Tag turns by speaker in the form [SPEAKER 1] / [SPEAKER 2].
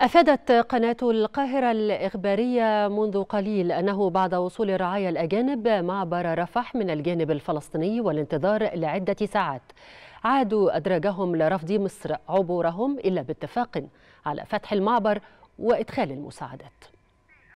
[SPEAKER 1] أفادت قناة القاهرة الإخبارية منذ قليل أنه بعد وصول الرعايا الأجانب معبر رفح من الجانب الفلسطيني والانتظار لعدة ساعات عادوا أدراجهم لرفض مصر عبورهم إلا باتفاق على فتح المعبر وإدخال المساعدات